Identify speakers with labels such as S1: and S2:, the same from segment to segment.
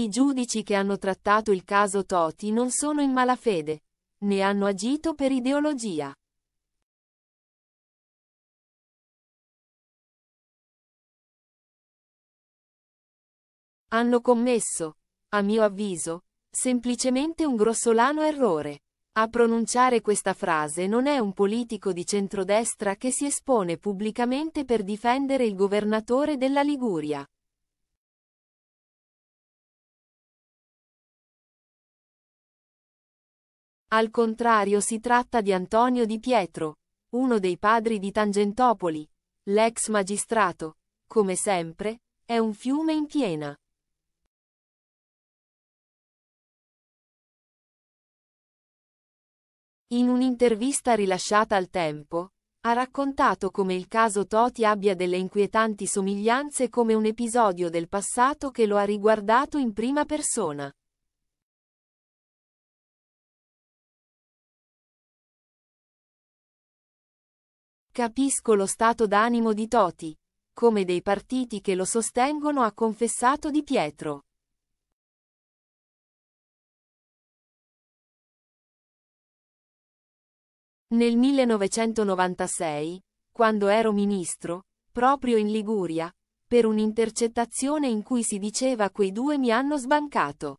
S1: I giudici che hanno trattato il caso Toti non sono in malafede, né hanno agito per ideologia. Hanno commesso, a mio avviso, semplicemente un grossolano errore. A pronunciare questa frase non è un politico di centrodestra che si espone pubblicamente per difendere il governatore della Liguria. Al contrario si tratta di Antonio Di Pietro, uno dei padri di Tangentopoli, l'ex magistrato, come sempre, è un fiume in piena. In un'intervista rilasciata al tempo, ha raccontato come il caso Toti abbia delle inquietanti somiglianze come un episodio del passato che lo ha riguardato in prima persona. Capisco lo stato d'animo di Toti, come dei partiti che lo sostengono ha confessato Di Pietro. Nel 1996, quando ero ministro, proprio in Liguria, per un'intercettazione in cui si diceva quei due mi hanno sbancato.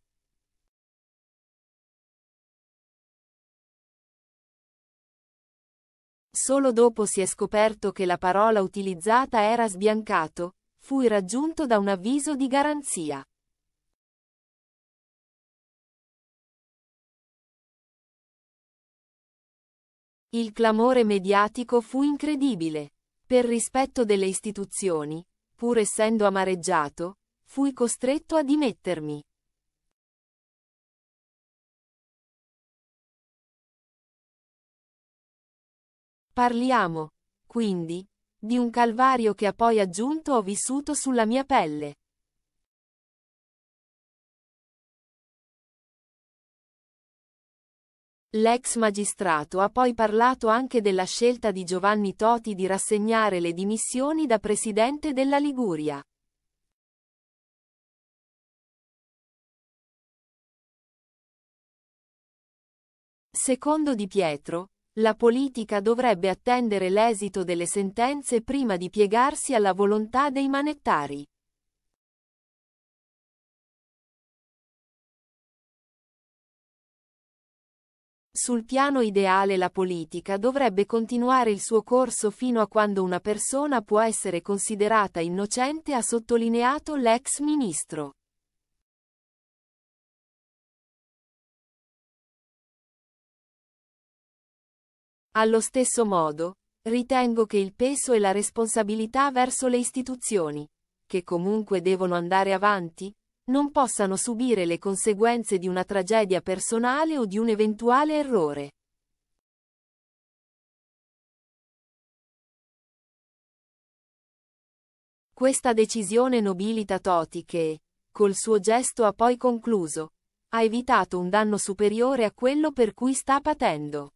S1: Solo dopo si è scoperto che la parola utilizzata era sbiancato, fui raggiunto da un avviso di garanzia. Il clamore mediatico fu incredibile. Per rispetto delle istituzioni, pur essendo amareggiato, fui costretto a dimettermi. Parliamo, quindi, di un calvario che ha poi aggiunto ho vissuto sulla mia pelle. L'ex magistrato ha poi parlato anche della scelta di Giovanni Toti di rassegnare le dimissioni da presidente della Liguria. Secondo Di Pietro, la politica dovrebbe attendere l'esito delle sentenze prima di piegarsi alla volontà dei manettari. Sul piano ideale la politica dovrebbe continuare il suo corso fino a quando una persona può essere considerata innocente ha sottolineato l'ex ministro. Allo stesso modo, ritengo che il peso e la responsabilità verso le istituzioni, che comunque devono andare avanti, non possano subire le conseguenze di una tragedia personale o di un eventuale errore. Questa decisione nobilita Toti che, col suo gesto ha poi concluso, ha evitato un danno superiore a quello per cui sta patendo.